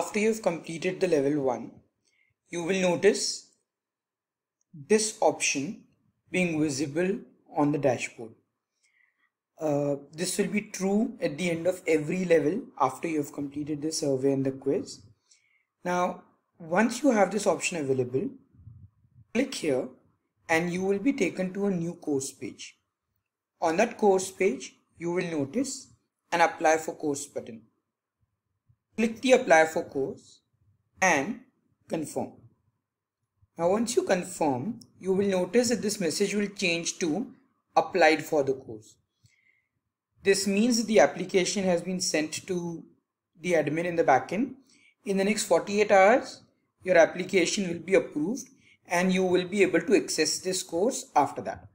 after you've completed the level 1 you will notice this option being visible on the dashboard. Uh, this will be true at the end of every level after you have completed the survey and the quiz. Now once you have this option available click here and you will be taken to a new course page. On that course page you will notice an apply for course button click the apply for course and confirm. Now once you confirm, you will notice that this message will change to applied for the course. This means the application has been sent to the admin in the backend. In the next 48 hours, your application will be approved and you will be able to access this course after that.